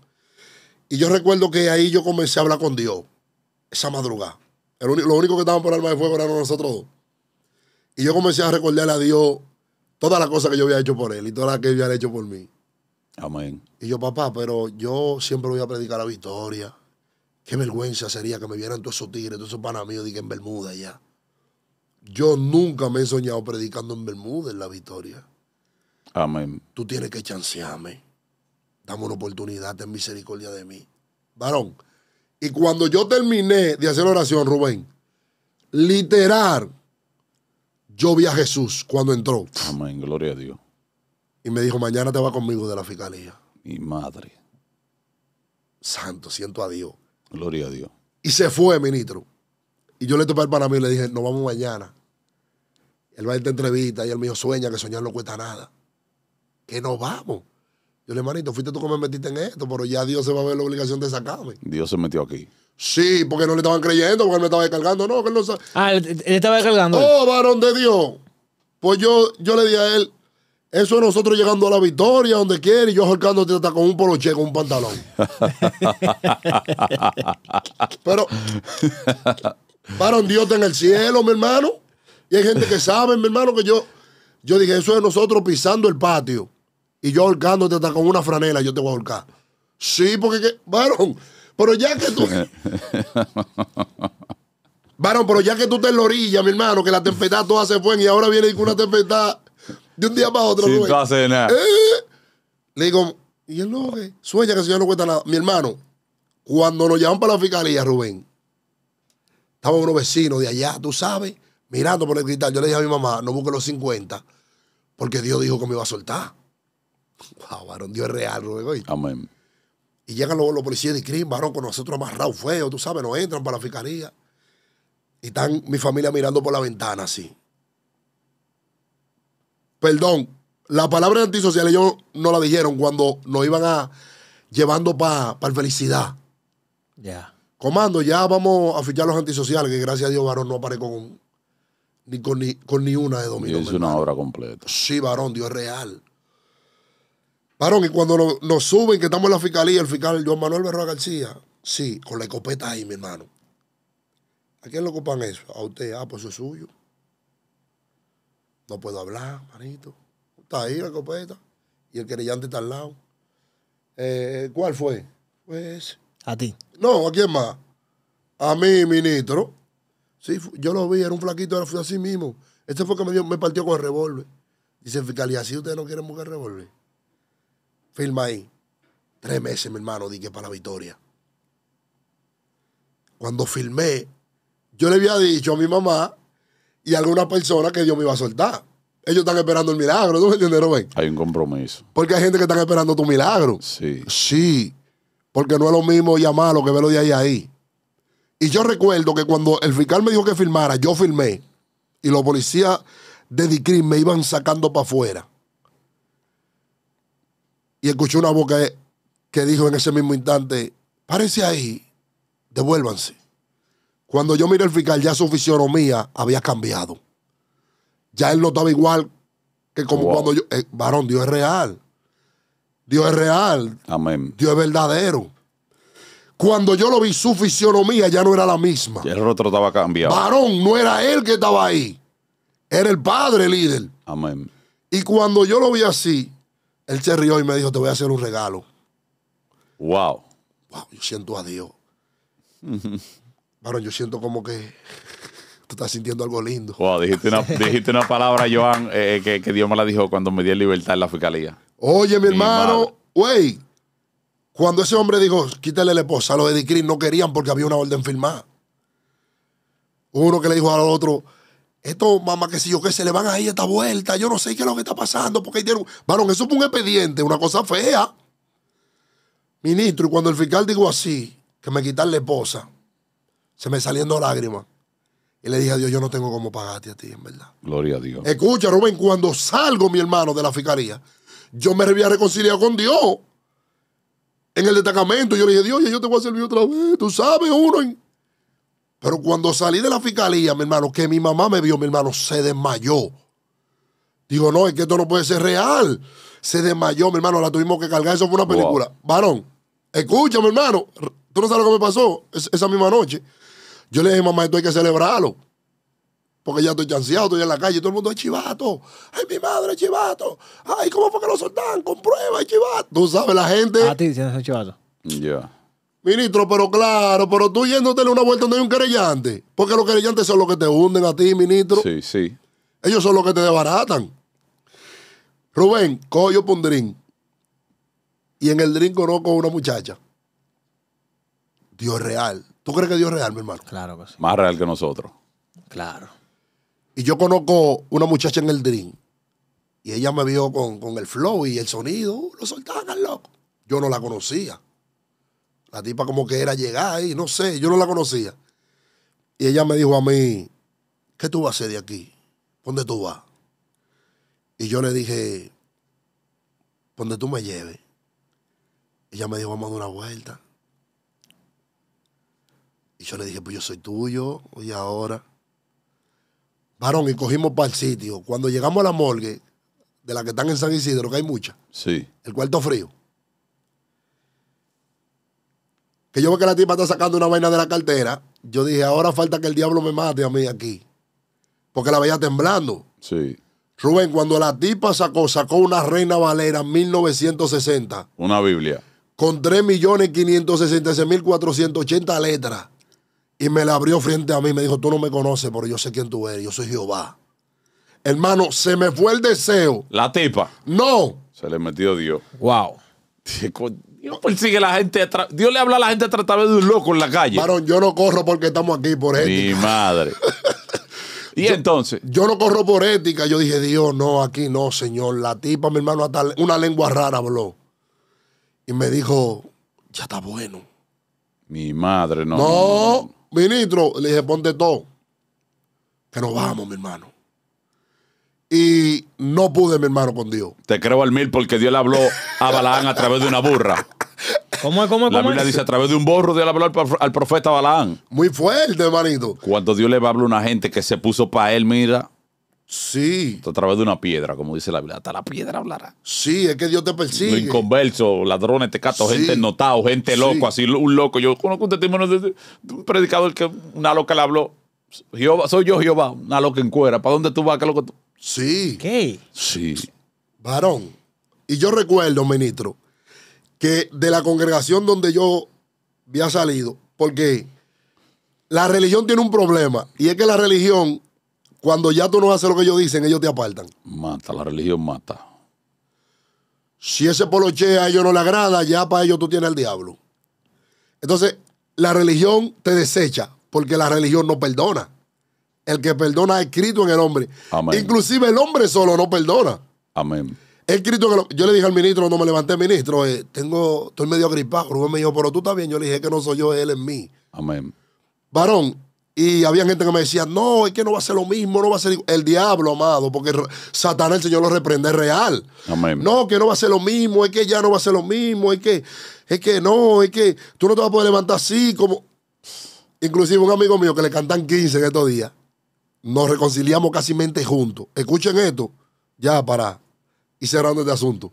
Y yo recuerdo que ahí yo comencé a hablar con Dios. Esa madrugada. lo único que estaban por alma de fuego eran nosotros dos. Y yo comencé a recordarle a Dios todas las cosas que yo había hecho por él y todas las que él había hecho por mí. Amén. Y yo, papá, pero yo siempre voy a predicar la victoria. Qué vergüenza sería que me vieran todos esos tigres, todos esos panamíos y en Bermuda ya. Yo nunca me he soñado predicando en Bermuda en la victoria. Amén. Tú tienes que chancearme. Dame una oportunidad, ten misericordia de mí. Varón. Y cuando yo terminé de hacer oración, Rubén, literal, yo vi a Jesús cuando entró. Amén, gloria a Dios. Y me dijo, mañana te va conmigo de la fiscalía. Mi madre. Santo, siento a Dios. Gloria a Dios. Y se fue, ministro. Y yo le topé al para mí y le dije, nos vamos mañana. Él va a ir a entrevista y él me dijo, sueña que soñar no cuesta nada. Que nos vamos. Yo le dije, manito, fuiste tú que me metiste en esto, pero ya Dios se va a ver la obligación de sacarme. Dios se metió aquí. Sí, porque no le estaban creyendo, porque él me estaba descargando. No, que él no Ah, él estaba descargando. Oh, varón de Dios. Pues yo, yo le dije a él, eso es nosotros llegando a la victoria, donde quiere, y yo ahorcándote hasta con un poloche, con un pantalón. Pero, varón, Dios está en el cielo, mi hermano. Y hay gente que sabe, mi hermano, que yo, yo dije, eso es nosotros pisando el patio. Y yo ahorcándote hasta con una franela, yo te voy a ahorcar. Sí, porque, varón, pero ya que tú... varón, pero ya que tú estás en la orilla, mi hermano, que la tempestad toda se fue y ahora viene con una tempestad de un día para otro. Sin nada. Eh. Le digo, y él no, que sueña que el señor no cuesta nada. Mi hermano, cuando nos llaman para la fiscalía, Rubén, estábamos unos vecinos de allá, tú sabes, mirando por el cristal. Yo le dije a mi mamá, no busque los 50, porque Dios dijo que me iba a soltar. Wow, varón, Dios es real, Rubén. Amén. Y llegan los, policías de crimen, varón, con nosotros amarrados feo, tú sabes, nos entran para la fiscalía. Y están mi familia mirando por la ventana así perdón, la palabra antisocial ellos no la dijeron cuando nos iban a llevando para felicidad. Ya. Comando, ya vamos a fichar los antisociales, que gracias a Dios, varón, no aparece con ni, con, ni, una de dominio. Y es una obra completa. Sí, varón, Dios real. Varón, y cuando nos, suben, que estamos en la fiscalía, el fiscal Juan Manuel Berroa García, sí, con la escopeta ahí, mi hermano. ¿A quién le ocupan eso? A usted, ah, pues eso es suyo. No puedo hablar, manito. Está ahí la copeta. Y el querellante está al lado. Eh, ¿Cuál fue? Pues. ¿A ti? No, ¿a quién más? A mí, ministro. Sí, yo lo vi, era un flaquito, era, fui así mismo. Este fue que me, me partió con el revólver. Dice, fiscalía, si ustedes no quieren buscar el revólver, firma ahí. Tres meses, mi hermano, dije para la victoria. Cuando firmé, yo le había dicho a mi mamá y a alguna persona que Dios me iba a soltar ellos están esperando el milagro, ¿tú me entiendes, Rubén? Hay un compromiso. Porque hay gente que está esperando tu milagro. Sí. Sí. Porque no es lo mismo llamarlo que verlo de ahí ahí. Y yo recuerdo que cuando el fiscal me dijo que firmara, yo firmé. Y los policías de DICRIM me iban sacando para afuera. Y escuché una voz que, dijo en ese mismo instante, Párense ahí, devuélvanse. Cuando yo miré al fiscal, ya su fisionomía había cambiado ya él no estaba igual que como cuando yo. Eh, varón, Dios es real. Dios es real. Amén. Dios es verdadero. Cuando yo lo vi, su fisionomía ya no era la misma. Ya el otro estaba cambiado. Varón, no era él que estaba ahí. Era el padre líder. Amén. Y cuando yo lo vi así, él se rió y me dijo, te voy a hacer un regalo. Wow. Wow, yo siento a Dios. Varón, yo siento como que estás sintiendo algo lindo. dijiste una, dijiste una palabra, Joan, eh, eh, que, Dios me la dijo cuando me di libertad en la fiscalía. Oye, mi, hermano, güey, cuando ese hombre dijo, quítale la esposa, los edicris no querían porque había una orden firmada. Uno que le dijo al otro, esto mamá que si yo que se le van a ir a esta vuelta, yo no sé qué es lo que está pasando, porque ahí tienen... Varón, eso fue un expediente, una cosa fea. Ministro, y cuando el fiscal dijo así, que me quitan la esposa, se me saliendo lágrimas. Y le dije a Dios, yo no tengo cómo pagarte a ti, en verdad. Gloria a Dios. Escucha, Rubén, cuando salgo, mi hermano, de la fiscalía, yo me había reconciliado con Dios. En el destacamento, yo le dije, Dios, yo te voy a servir otra vez. Tú sabes, uno. Pero cuando salí de la fiscalía, mi hermano, que mi mamá me vio, mi hermano, se desmayó. Digo, no, es que esto no puede ser real. Se desmayó, mi hermano, la tuvimos que cargar. Eso fue una película. Varón, escúchame, hermano. Tú no sabes lo que me pasó esa misma noche. Yo le dije, mamá, esto hay que celebrarlo. Porque ya estoy chanceado, estoy en la calle, todo el mundo es chivato. Ay, mi madre, es chivato. Ay, ¿cómo fue que lo soltaron? Con es chivato. Tú sabes, la gente. A ti diciendo chivato. Ya. Ministro, pero claro, pero tú yéndotele una vuelta donde hay un querellante. Porque los querellantes son los que te hunden a ti, ministro. Sí, sí. Ellos son los que te desbaratan. Rubén, cojo por un drink. Y en el drink conozco a una muchacha. Dios real. ¿Tú crees que Dios es real, mi hermano? Claro que sí. Más real que nosotros. Claro. Y yo conozco una muchacha en el Dream. Y ella me vio con, el flow y el sonido. Uh, lo soltaban, loco. Yo no la conocía. La tipa como que era llegar ahí, no sé, yo no la conocía. Y ella me dijo a mí, ¿qué tú vas a hacer de aquí? ¿Dónde tú vas? Y yo le dije, ¿dónde tú me lleves? Ella me dijo, vamos a dar una vuelta. Y yo le dije, pues yo soy tuyo, y ahora. Varón, y cogimos para el sitio. Cuando llegamos a la morgue, de la que están en San Isidro, que hay muchas. Sí. El cuarto frío. Que yo veo que la tipa está sacando una vaina de la cartera. Yo dije, ahora falta que el diablo me mate a mí aquí. Porque la veía temblando. Sí. Rubén, cuando la tipa sacó, sacó una Reina Valera 1960. Una Biblia. Con 3.566.480 letras. Y me la abrió frente a mí. Me dijo, tú no me conoces, pero yo sé quién tú eres. Yo soy Jehová. Hermano, se me fue el deseo. La tipa. No. Se le metió Dios. Wow. Dios la gente. Dios le habla a la gente a través de un loco en la calle. Varón, yo no corro porque estamos aquí por ética. Mi madre. ¿Y entonces? Yo no corro por ética. Yo dije, Dios, no, aquí no, señor. La tipa, mi hermano, hasta una lengua rara habló. Y me dijo, ya está bueno. Mi madre, no. No ministro, le dije, ponte todo. Que nos vamos, mi hermano. Y no pude, mi hermano, con Dios. Te creo al mil porque Dios le habló a Balaán a través de una burra. ¿Cómo es? ¿Cómo es? La Biblia dice a través de un borro Dios le habló al profeta Balaán. Muy fuerte, hermanito. Cuando Dios le va a hablar a una gente que se puso para él, mira. Sí. A través de una piedra, como dice la Biblia. Hasta la piedra hablará. Sí, es que Dios te persigue. inconverso, ladrones, te cato gente notado, gente loco, así un loco. Yo conozco un testimonio de, un predicador que una loca le habló. Jehová, soy yo, Jehová, una loca en cuera. ¿Para dónde tú vas? ¿Qué loco tú? Sí. ¿Qué? Sí. Varón. Y yo recuerdo, ministro, que de la congregación donde yo había salido, porque la religión tiene un problema. Y es que la religión cuando ya tú no haces lo que ellos dicen, ellos te apartan. Mata, la religión mata. Si ese poloche a ellos no le agrada, ya para ellos tú tienes al diablo. Entonces, la religión te desecha porque la religión no perdona. El que perdona es escrito en el hombre. Inclusive el hombre solo no perdona. Amén. Escrito en yo le dije al ministro cuando me levanté, ministro, eh, estoy medio gripado. Rubén me dijo, pero tú estás bien. Yo le dije que no soy yo, él es mí. Amén. Varón, y había gente que me decía, no, es que no va a ser lo mismo, no va a ser el diablo, amado, porque Satanás, el Señor lo reprende real. No, que no va a ser lo mismo, es que ya no va a ser lo mismo, es que, es que no, es que tú no te vas a poder levantar así como... Inclusive un amigo mío que le cantan 15 en estos días, nos reconciliamos casi mente juntos. Escuchen esto, ya para y cerrando este asunto.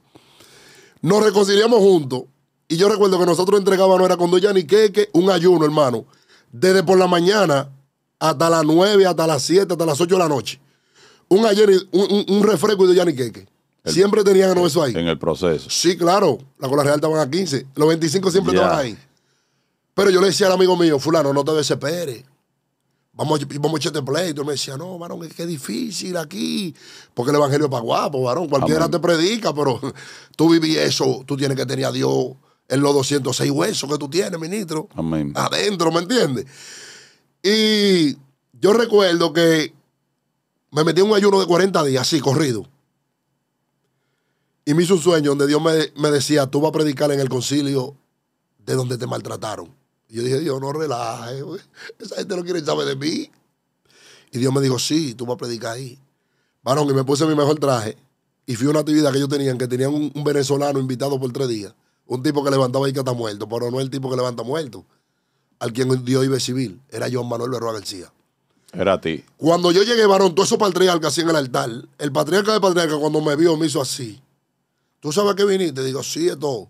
Nos reconciliamos juntos y yo recuerdo que nosotros entregábamos, no era con Doña Niqueque, un ayuno, hermano desde por la mañana hasta las 9, hasta las 7, hasta las 8 de la noche. Un, ayer, un, un, refresco de Yaniqueque. siempre tenían eso ahí. En el proceso. Sí, claro. La cola real estaban a 15. Los 25 siempre estaban ahí. Pero yo le decía al amigo mío, fulano, no te desesperes. Vamos, vamos a echarte pleito. Y me decía, no, varón, es que es difícil aquí. Porque el evangelio es para guapo, varón. Cualquiera te predica, pero tú viví eso. Tú tienes que tener a Dios en los 206 huesos que tú tienes, ministro. Amén. Adentro, ¿me entiendes? Y yo recuerdo que me metí en un ayuno de 40 días, así, corrido. Y me hizo un sueño donde Dios me, decía, tú vas a predicar en el concilio de donde te maltrataron. Y yo dije, Dios, no relaje, esa gente no quiere saber de mí. Y Dios me dijo, sí, tú vas a predicar ahí. Varón, y me puse mi mejor traje. Y fui a una actividad que yo tenían, que tenían un, venezolano invitado por tres días. Un tipo que levantaba y que está muerto, pero no el tipo que levanta muerto al quien dio iba civil era yo, Manuel Berroa García. Era a ti. Cuando yo llegué, varón, todos esos patriarcas así en el altar, el patriarca de patriarca cuando me vio me hizo así. ¿Tú sabes que viniste? Digo, sí, esto.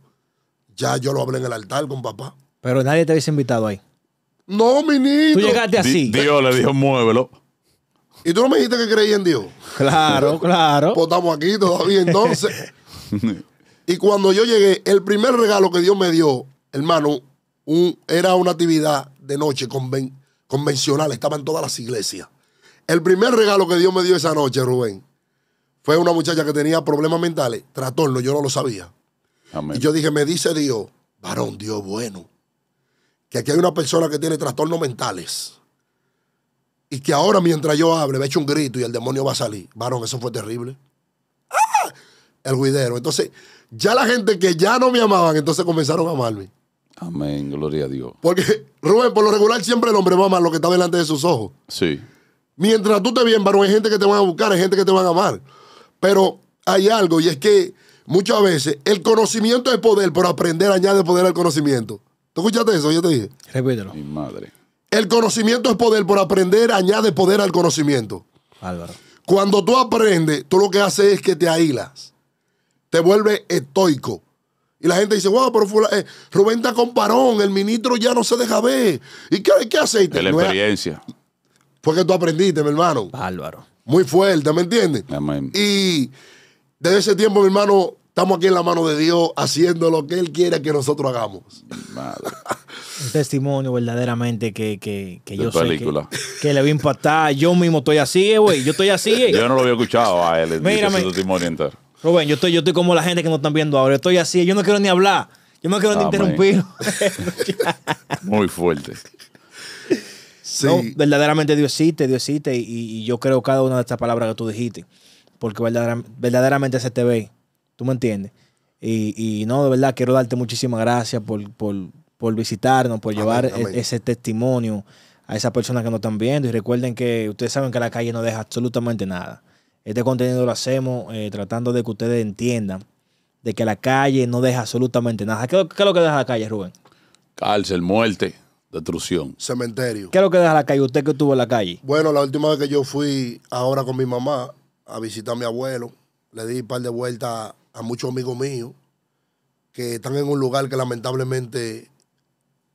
Ya yo lo hablé en el altar con papá. Pero nadie te hubiese invitado ahí. No, niño. Tú llegaste así. Dios le dijo, muévelo. ¿Y tú no me dijiste que creí en Dios? Claro, claro. Pues estamos aquí todavía entonces. y cuando yo llegué, el primer regalo que Dios me dio, hermano, era una actividad de noche convencional. convencional, en todas las iglesias. El primer regalo que Dios me dio esa noche, Rubén, fue una muchacha que tenía problemas mentales, trastorno, yo no lo sabía. Y yo dije, me dice Dios, varón, Dios bueno, que aquí hay una persona que tiene trastornos mentales y que ahora mientras yo hable me echo un grito y el demonio va a salir. Varón, eso fue terrible. ¡Ah! El guidero. Entonces, ya la gente que ya no me amaban, entonces comenzaron a amarme. Amén, gloria a Dios. Porque, Rubén, por lo regular siempre el hombre va más lo que está delante de sus ojos. Sí. Mientras tú te bien, varón, hay gente que te van a buscar, hay gente que te van a amar. Pero hay algo y es que muchas veces el conocimiento es poder, por aprender añade poder al conocimiento. ¿Tú escuchaste eso? Yo te dije. Repítelo. Mi madre. El conocimiento es poder, por aprender añade poder al conocimiento. Álvaro. Cuando tú aprendes, tú lo que haces es que te aílas. Te vuelves estoico. Y la gente dice, wow, pero eh, Rubén está con parón, el ministro ya no se deja ver. ¿Y qué, qué aceite? De la experiencia. Fue que tú aprendiste, mi hermano. Álvaro. Muy fuerte, ¿me entiendes? Amén. Y desde ese tiempo, mi hermano, estamos aquí en la mano de Dios haciendo lo que Él quiere que nosotros hagamos. Un testimonio verdaderamente que, que, que yo película. sé que, le voy a impactar. Yo mismo estoy así, eh, güey. Yo estoy así. Eh. Yo no lo había escuchado a él. Mírame. Su testimonio entero. Rubén, yo estoy, yo estoy como la gente que nos están viendo ahora. Estoy así, yo no quiero ni hablar. Yo no quiero ni interrumpir. Muy fuerte. Sí. verdaderamente Dios existe, Dios existe. Y, yo creo cada una de estas palabras que tú dijiste. Porque verdaderamente se te ve. ¿Tú me entiendes? Y, no, de verdad, quiero darte muchísimas gracias por, visitarnos, por llevar e, ese testimonio a esas personas que nos están viendo. Y recuerden que ustedes saben que la calle no deja absolutamente nada. Este contenido lo hacemos eh, tratando de que ustedes entiendan de que la calle no deja absolutamente nada. ¿Qué, ¿Qué, es lo que deja la calle, Rubén? Cárcel, muerte, destrucción. Cementerio. ¿Qué es lo que deja la calle? ¿Usted que estuvo en la calle? Bueno, la última vez que yo fui ahora con mi mamá a visitar a mi abuelo, le di un par de vueltas a muchos amigos míos que están en un lugar que lamentablemente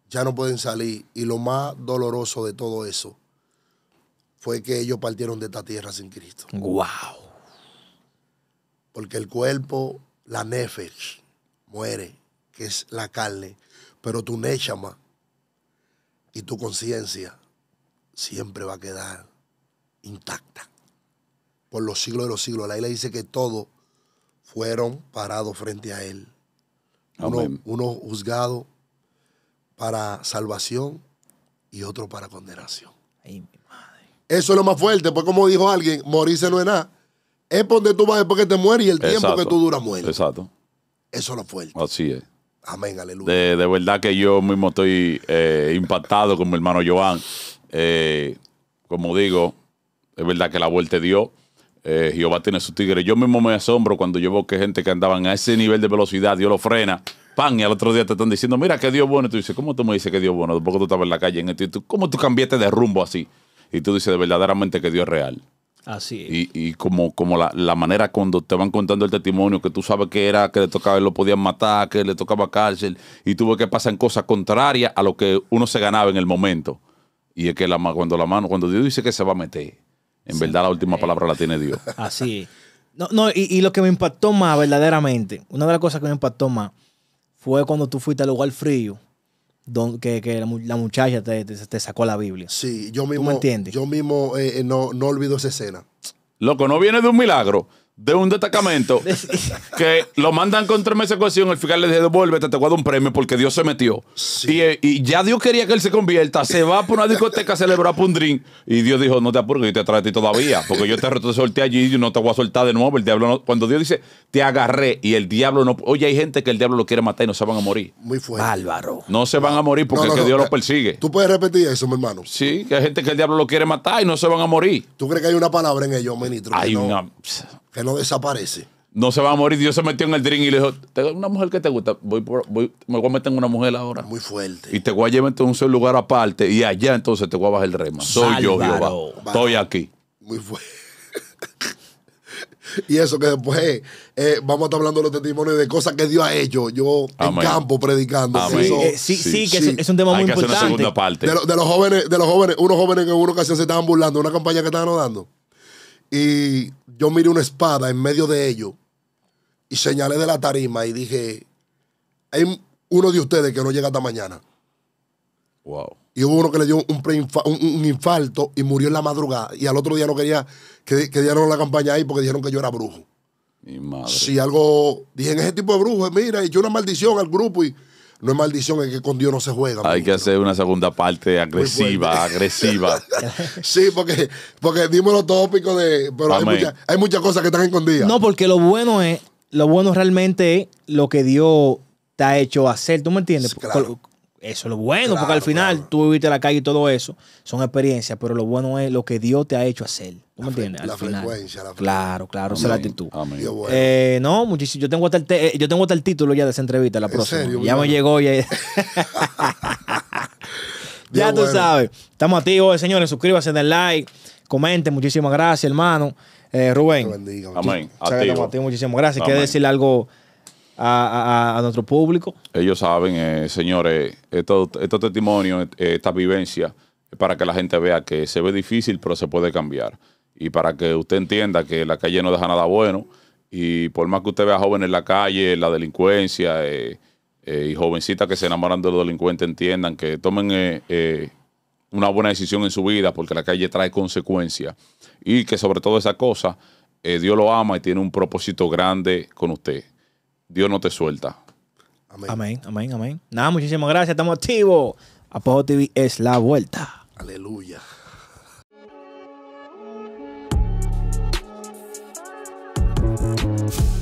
ya no pueden salir. Y lo más doloroso de todo eso fue que ellos partieron de esta tierra sin Cristo. ¡Wow! Porque el cuerpo, la nefesh, muere, que es la carne, pero tu nechama y tu conciencia siempre va a quedar intacta por los siglos de los siglos. La le dice que todos fueron parados frente a él. Uno, uno juzgado para salvación y otro para condenación. Eso es lo más fuerte. Pues como dijo alguien, morirse no es nada. Es por donde tú vas después que te mueres y el tiempo que tú duras muere. Exacto. Eso es lo fuerte. Así es. Amén, aleluya. De, verdad que yo mismo estoy eh, impactado con mi hermano Joan. Eh, como digo, es verdad que la vuelta dio. Eh, Jehová tiene su tigre. Yo mismo me asombro cuando yo veo que gente que andaban a ese nivel de velocidad, Dios lo frena, pan, y al otro día te están diciendo, mira qué Dios bueno. Y tú dices, ¿cómo tú me dices que Dios bueno? Tampoco tú estabas en la calle en tú, ¿Cómo tú cambiaste de rumbo así? y tú dices verdaderamente que Dios es real. Así es. Y, como, como la, manera cuando te van contando el testimonio, que tú sabes que era, que le tocaba, lo podían matar, que le tocaba cárcel, y tuve que pasar cosas contrarias a lo que uno se ganaba en el momento. Y es que la, cuando la mano, cuando Dios dice que se va a meter, en verdad la última eh. palabra la tiene Dios. Así es. No, no, y, y, lo que me impactó más verdaderamente, una de las cosas que me impactó más fue cuando tú fuiste al lugar frío que, que la, muchacha te, sacó la Biblia. Sí, yo mismo. Yo mismo eh, eh, no, no olvido esa escena. Loco, no viene de un milagro de un destacamento que lo mandan con tres meses de el fiscal le dice, devuélvete, te guardo un premio porque Dios se metió. Eh, y, ya Dios quería que él se convierta, se va por una discoteca a celebrar un drink. Y Dios dijo, no te apures, yo te traje a ti todavía, porque yo te solté allí y no te voy a soltar de nuevo. El diablo no, cuando Dios dice, te agarré y el diablo no... Oye, hay gente que el diablo lo quiere matar y no se van a morir. Muy fuerte. Álvaro. No se van a morir porque que Dios lo eh, persigue. Tú puedes repetir eso, mi hermano. Sí, que hay gente que el diablo lo quiere matar y no se van a morir. ¿Tú crees que hay una palabra en ello, ministro? Hay una que no desaparece. No se va a morir. Dios se metió en el drink y le dijo, tengo una mujer que te gusta, voy, por, me voy a meter en una mujer ahora. Muy fuerte. Y te voy a llevar a un lugar aparte y allá entonces te voy a bajar el rema. Soy yo, Jehová. Estoy aquí. Muy fuerte. y eso que después eh, eh, vamos a estar hablando de los testimonios de cosas que Dios ha hecho. Yo en campo predicando. Eh, sí, sí, que Es, un tema Hay muy que importante. Hacer una segunda parte. De, los jóvenes, de los jóvenes, unos jóvenes que en una ocasión se estaban burlando, una campaña que estaban rodando. Y yo miré una espada en medio de ellos y señalé de la tarima y dije, hay uno de ustedes que no llega hasta mañana. Wow. Y hubo uno que le dio un, un, infarto y murió en la madrugada. Y al otro día no quería que, que dieron la campaña ahí porque dijeron que yo era brujo. Mi madre. Si algo, dije, ese tipo de brujo, mira, yo una maldición al grupo y no es maldición, es que con Dios no se juega. Hay que hacer una segunda parte agresiva, agresiva. sí, porque, porque dimos los tópicos de. Pero hay, muchas cosas que están escondidas. No, porque lo bueno es, lo bueno realmente es lo que Dios te ha hecho hacer, ¿tú me entiendes? Eso es lo bueno, porque al final tú viviste la calle y todo eso son experiencias, pero lo bueno es lo que Dios te ha hecho hacer la, frecuencia, la frecuencia, Claro, claro, esa es la actitud. Eh, no, muchísimo. Yo tengo, hasta el eh, yo tengo hasta título ya de esa entrevista, la próxima. ya me llegó. Ya, ya tú sabes. Estamos activos, eh, señores. Suscríbase, den like, comenten. Muchísimas gracias, hermano. Eh, Rubén. Bendiga, Amén. Activo. muchísimas gracias. ¿Quiere decir algo? A, nuestro público. Ellos saben, señores, estos este testimonios, esta vivencia, para que la gente vea que se ve difícil, pero se puede cambiar. Y para que usted entienda que la calle no deja nada bueno, y por más que usted vea jóvenes en la calle, la delincuencia, eh, eh, y jovencitas que se enamoran de los delincuentes entiendan que tomen eh, una buena decisión en su vida, porque la calle trae consecuencias. Y que sobre todo esa cosa, Dios lo ama y tiene un propósito grande con usted. Dios no te suelta. Amén. Amén, amén, amén. Nada, muchísimas gracias. Estamos activos. Apojo TV es la vuelta. Aleluya. Thank you